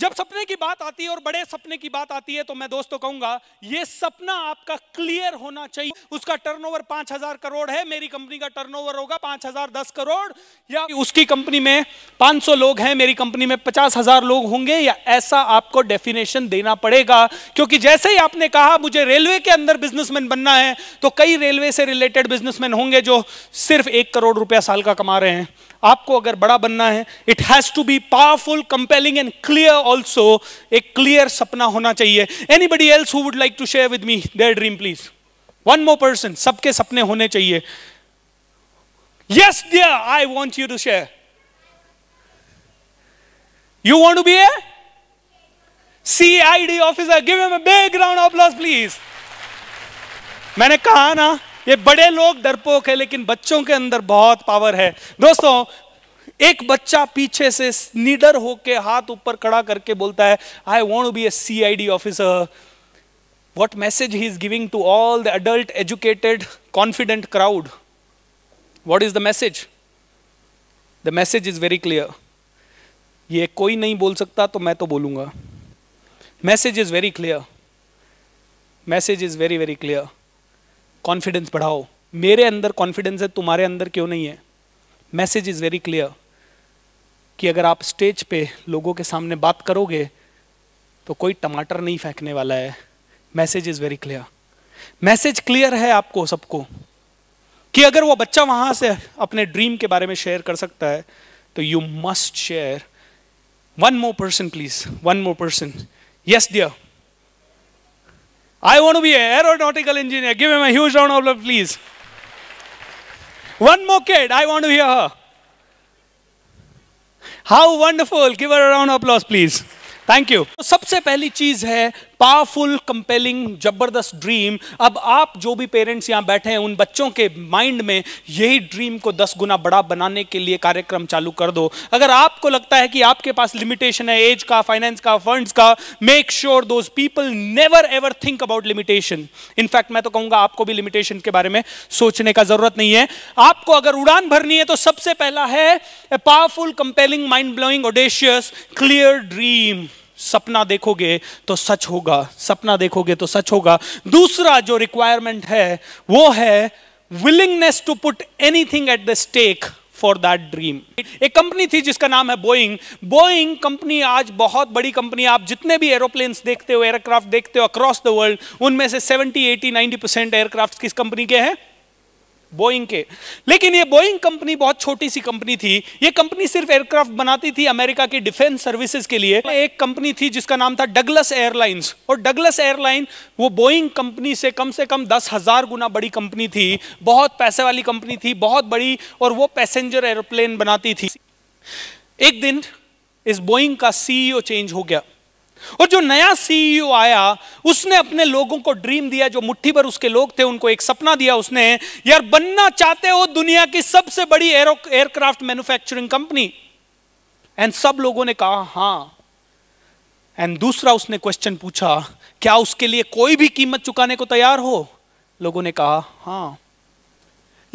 जब सपने की बात आती है और बड़े सपने की बात आती है तो मैं दोस्तों कहूंगा ये सपना आपका क्लियर होना चाहिए उसका टर्नओवर हजार करोड़ है मेरी कंपनी का टर्नओवर होगा पांच हजार दस करोड़ या उसकी कंपनी में पांच सौ लोग हैं मेरी कंपनी में पचास हजार लोग होंगे या ऐसा आपको डेफिनेशन देना पड़ेगा क्योंकि जैसे ही आपने कहा मुझे रेलवे के अंदर बिजनेसमैन बनना है तो कई रेलवे से रिलेटेड बिजनेसमैन होंगे जो सिर्फ एक करोड़ रुपया साल का कमा रहे हैं आपको अगर बड़ा बनना है it has to be powerful compelling and clear also एक क्लियर सपना होना चाहिए anybody else who would like to share with me their dream please one more person सबके सपने होने चाहिए yes dear I want you to share you want to be a I D give give em a background of loss please मैंने कहा ना ये बड़े लोग डरपोक है लेकिन बच्चों के अंदर बहुत पावर है दोस्तों एक बच्चा पीछे से निडर होके हाथ ऊपर खड़ा करके बोलता है I want be a C I D officer what message he is giving to all the adult educated confident crowd what is the message the message is very clear ये कोई नहीं बोल सकता तो मैं तो बोलूंगा message is very clear message is very very clear confidence बढ़ाओ मेरे अंदर कॉन्फिडेंस है तुम्हारे अंदर क्यों नहीं है मैसेज इज़ वेरी क्लियर कि अगर आप स्टेज पे लोगों के सामने बात करोगे तो कोई टमाटर नहीं फेंकने वाला है message is very clear message clear है आपको सबको कि अगर वो बच्चा वहां से अपने ड्रीम के बारे में शेयर कर सकता है तो you must share one more person please one more person yes dear I want to be an aeronautical engineer. Give him a huge round of applause, please. One more kid. I want to hear her. How wonderful. Give her a round of applause, please. Thank you तो सबसे पहली चीज है powerful compelling जबरदस्त dream अब आप जो भी पेरेंट्स यहाँ बैठे हैं उन बच्चों के माइंड में यही ड्रीम को दस गुना बड़ा बनाने के लिए कार्यक्रम चालू कर दो अगर आपको लगता है कि आपके पास लिमिटेशन है एज का फाइनेंस का फंड्स का make sure those people never ever think about limitation in fact मैं तो कहूंगा आपको भी लिमिटेशन के बारे में सोचने का जरूरत नहीं है आपको अगर उड़ान भरनी है तो सबसे पहला है powerful compelling mind blowing audacious clear dream सपना देखोगे तो सच होगा सपना देखोगे तो सच होगा दूसरा जो रिक्वायरमेंट है वो है to put anything at the stake for that dream एक कंपनी थी जिसका नाम है बोइंग बोइंग कंपनी आज बहुत बड़ी कंपनी आप जितने भी एरोप्लेन्स देखते हो एयरक्राफ्ट देखते हो अक्रॉस द वर्ल्ड उनमें से 70, 80, 90 परसेंट एयरक्राफ्ट किस कंपनी के हैं बोइंग के लेकिन ये बोइंग कंपनी बहुत छोटी सी कंपनी थी ये कंपनी सिर्फ एयरक्राफ्ट बनाती थी अमेरिका की डिफेंस सर्विसेज के लिए एक कंपनी थी जिसका नाम था डगलस एयरलाइंस और डगलस एयरलाइन वो बोइंग कंपनी से कम से कम दस हजार गुना बड़ी कंपनी थी बहुत पैसे वाली कंपनी थी बहुत बड़ी और वो पैसेंजर एरोप्लेन बनाती थी एक दिन इस बोइंग का सीईओ चेंज e हो गया और जो नया सीईओ e आया उसने अपने लोगों को ड्रीम दिया जो मुट्ठी भर उसके लोग थे उनको एक सपना दिया उसने यार बनना चाहते हो दुनिया की सबसे बड़ी एयरक्राफ्ट मैन्युफैक्चरिंग कंपनी एंड सब लोगों ने कहा हां एंड दूसरा उसने क्वेश्चन पूछा क्या उसके लिए कोई भी कीमत चुकाने को तैयार हो लोगों ने कहा हां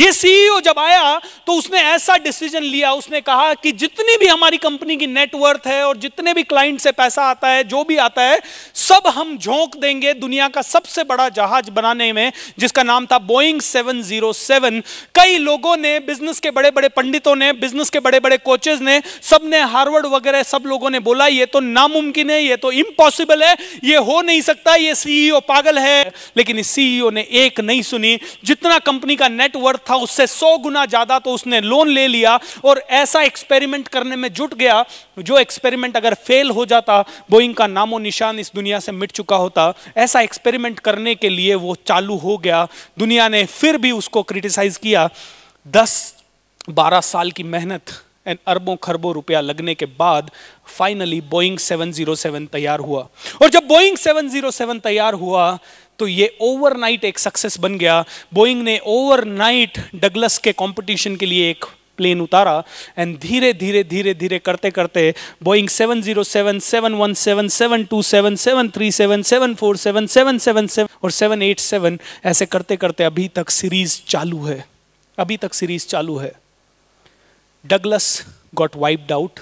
ये सीईओ e जब आया तो उसने ऐसा डिसीजन लिया उसने कहा कि जितनी भी हमारी कंपनी की नेटवर्थ है और जितने भी क्लाइंट से पैसा आता है जो भी आता है सब हम झोंक देंगे दुनिया का सबसे बड़ा जहाज बनाने में जिसका नाम था बोइंग 707 कई लोगों ने बिजनेस के बड़े बड़े पंडितों ने बिजनेस के बड़े बड़े कोचेज ने सब ने हार्वर्ड वगैरह सब लोगों ने बोला ये तो नामुमकिन है ये तो इम्पॉसिबल है ये हो नहीं सकता ये सीईओ e पागल है लेकिन इस सीईओ e ने एक नहीं सुनी जितना कंपनी का नेटवर्थ था उससे सौ गुना ज़्यादा तो उसने लोन ले लिया और ऐसा एक्सपेरिमेंट करने में जुट गया जो एक्सपेरिमेंट अगर फेल हो जाता बोइंग का नामो निशान इस दुनिया से मिट चुका होता ऐसा एक्सपेरिमेंट करने के लिए वो चालू हो गया दुनिया ने फिर भी उसको क्रिटिसाइज किया दस बारह साल की मेहनत एंड अरबों खरबों रुपया लगने के बाद फाइनली बोइंग 707 तैयार हुआ और जब बोइंग 707 तैयार हुआ तो ये ओवरनाइट एक सक्सेस बन गया बोइंग ने ओवरनाइट डगलस के कंपटीशन के लिए एक प्लेन उतारा एंड धीरे धीरे धीरे धीरे करते करते बोइंग 707, 717, 727, 737, 747, 777 और 787 ऐसे करते करते अभी तक सीरीज चालू है अभी तक सीरीज चालू है Douglas got wiped out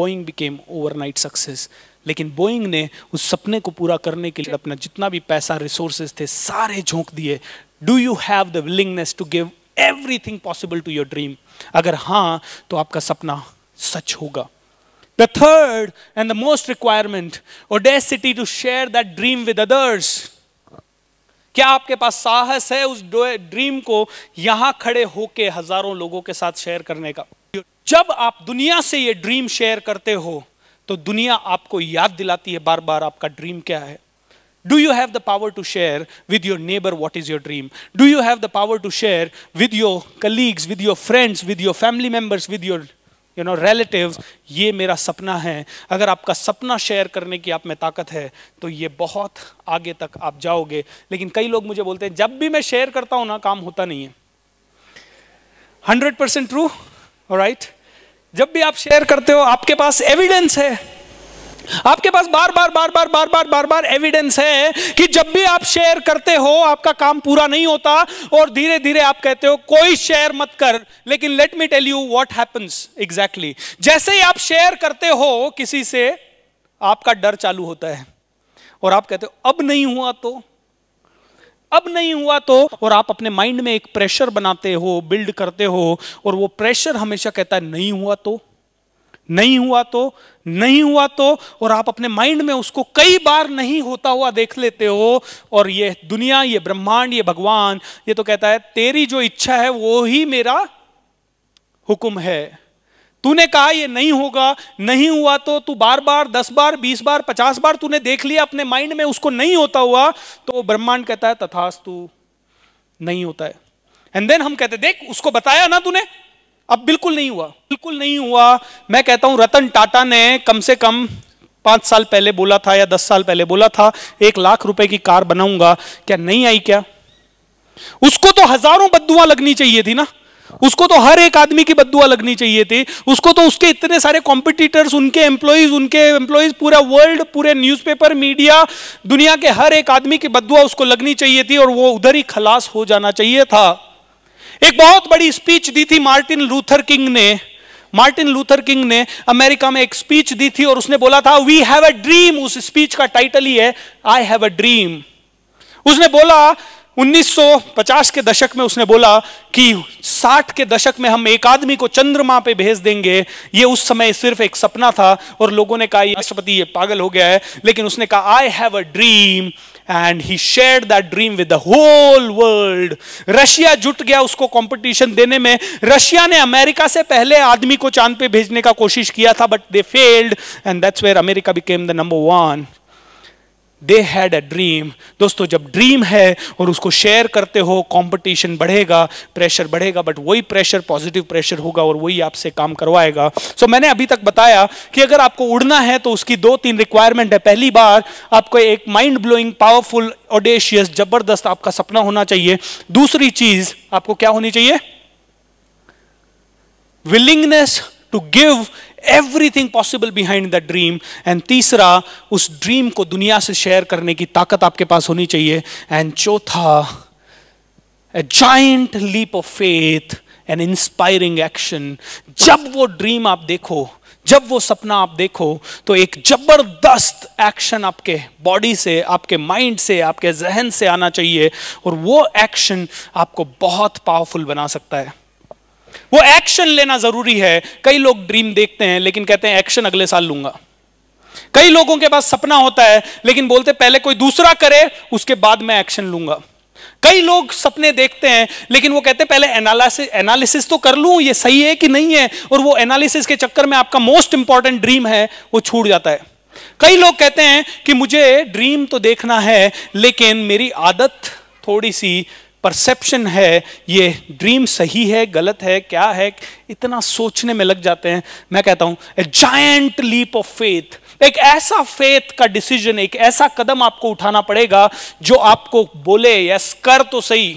Boeing became overnight success लेकिन बोइंग ने उस सपने को पूरा करने के लिए अपना जितना भी पैसा रिसोर्सेज थे सारे झोंक दिए do you have the willingness to give everything possible to your dream अगर हां तो आपका सपना सच होगा the third and the most requirement audacity to share that dream with others क्या आपके पास साहस है उस ड्रीम को यहां खड़े होके हजारों लोगों के साथ शेयर करने का जब आप दुनिया से ये ड्रीम शेयर करते हो तो दुनिया आपको याद दिलाती है बार बार आपका ड्रीम क्या है do you have the power to share with your neighbour what is your dream do you have the power to share with your colleagues with your friends with your family members with your you know relative ये मेरा सपना है अगर आपका सपना share करने की आप में ताकत है तो ये बहुत आगे तक आप जाओगे लेकिन कई लोग मुझे बोलते हैं जब भी मैं शेयर करता हूं ना काम होता नहीं है हंड्रेड परसेंट ट्रू राइट जब भी आप शेयर करते हो आपके पास एविडेंस है आपके पास बार बार बार बार बार बार बार बार एविडेंस है कि जब भी आप शेयर करते हो आपका काम पूरा नहीं होता और धीरे धीरे आप कहते हो कोई शेयर मत कर लेकिन let me tell you what happens exactly जैसे ही आप शेयर करते हो किसी से आपका डर चालू होता है और आप कहते हो अब नहीं हुआ तो अब नहीं हुआ तो और आप अपने माइंड में एक प्रेशर बनाते हो बिल्ड करते हो और वो प्रेशर हमेशा कहता है नहीं हुआ तो नहीं हुआ तो नहीं हुआ तो और आप अपने माइंड में उसको कई बार नहीं होता हुआ देख लेते हो और ये दुनिया ये ब्रह्मांड ये भगवान ये तो कहता है तेरी जो इच्छा है वो ही मेरा हुक्म है तूने कहा ये नहीं होगा नहीं हुआ तो तू बार बार दस बार बीस बार पचास बार तूने देख लिया अपने माइंड में उसको नहीं होता हुआ तो ब्रह्मांड कहता है तथास्तु नहीं होता है एंड देन हम कहते देख उसको बताया ना तूने अब बिल्कुल नहीं हुआ बिल्कुल नहीं हुआ मैं कहता हूं रतन टाटा ने कम से कम पांच साल पहले बोला था या दस साल पहले बोला था एक लाख रुपए की कार बनाऊंगा क्या नहीं आई क्या उसको तो हजारों बदुआ लगनी चाहिए थी ना उसको तो हर एक आदमी की बदुआ लगनी चाहिए थी उसको तो उसके इतने सारे कॉम्पिटिटर्स उनके एम्प्लॉयज उनके एम्प्लॉयज पूरा वर्ल्ड पूरे न्यूज़पेपर मीडिया दुनिया के हर एक आदमी की बदुआ उसको लगनी चाहिए थी और वो उधर ही खलास हो जाना चाहिए था एक बहुत बड़ी स्पीच दी थी मार्टिन लूथर किंग ने मार्टिन लूथर किंग ने अमेरिका में एक स्पीच दी थी और उसने बोला था वी हैव अ ड्रीम उस स्पीच का टाइटल ही है आई हैव अ ड्रीम उसने बोला 1950 के दशक में उसने बोला कि 60 के दशक में हम एक आदमी को चंद्रमा पे भेज देंगे ये उस समय सिर्फ एक सपना था और लोगों ने कहा राष्ट्रपति ये पागल हो गया है लेकिन उसने कहा I have a dream and he share that dream with the whole world Russia जुट गया उसको कंपटीशन देने में रशिया ने अमेरिका से पहले आदमी को चांद पे भेजने का कोशिश किया था but they failed and that's where America became the number one they had a dream दोस्तों जब ड्रीम है और उसको शेयर करते हो कंपटीशन बढ़ेगा प्रेशर बढ़ेगा बट वही प्रेशर पॉजिटिव प्रेशर होगा और वही आपसे काम करवाएगा सो so, मैंने अभी तक बताया कि अगर आपको उड़ना है तो उसकी दो तीन रिक्वायरमेंट है पहली बार आपको एक माइंड ब्लोइंग पावरफुल ओडेशियस जबरदस्त आपका सपना होना चाहिए दूसरी चीज आपको क्या होनी चाहिए willingness to give everything possible behind the dream and तीसरा उस ड्रीम को दुनिया से शेयर करने की ताकत आपके पास होनी चाहिए एंड चौथा a joint leap of faith an inspiring action जब वो ड्रीम आप देखो जब वो सपना आप देखो तो एक जबरदस्त एक्शन आपके बॉडी से आपके माइंड से आपके जहन से आना चाहिए और वो एक्शन आपको बहुत पावरफुल बना सकता है वो एक्शन लेना जरूरी है कई लोग ड्रीम देखते हैं लेकिन कहते हैं एक्शन अगले साल लूंगा कई लोगों के पास सपना होता है लेकिन बोलते पहले कोई दूसरा करे उसके बाद मैं एक्शन लूंगा कई लोग सपने देखते हैं लेकिन वो कहते पहले एनालिसिस एनालिसिस तो कर लूं ये सही है कि नहीं है और वो एनालिसिस के चक्कर में आपका मोस्ट इंपॉर्टेंट ड्रीम है वो छूट जाता है कई लोग कहते हैं कि मुझे ड्रीम तो देखना है लेकिन मेरी आदत थोड़ी सी परसेप्शन है ये ड्रीम सही है गलत है क्या है इतना सोचने में लग जाते हैं मैं कहता हूं a giant leap of faith एक ऐसा फेथ का डिसीजन एक ऐसा कदम आपको उठाना पड़ेगा जो आपको बोले यस कर तो सही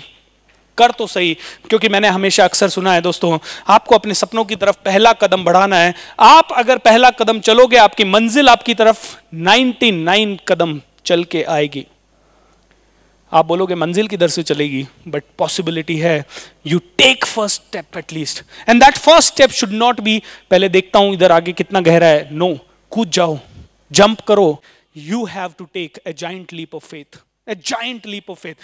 कर तो सही क्योंकि मैंने हमेशा अक्सर सुना है दोस्तों आपको अपने सपनों की तरफ पहला कदम बढ़ाना है आप अगर पहला कदम चलोगे आपकी मंजिल आपकी तरफ 99 कदम चल के आएगी आप बोलोगे मंजिल किधर से चलेगी बट पॉसिबिलिटी है you take first step at least and that first step should not be पहले देखता हूं इधर आगे कितना गहरा है नो no, कूद जाओ जंप करो you have to take a giant leap of faith a giant leap of faith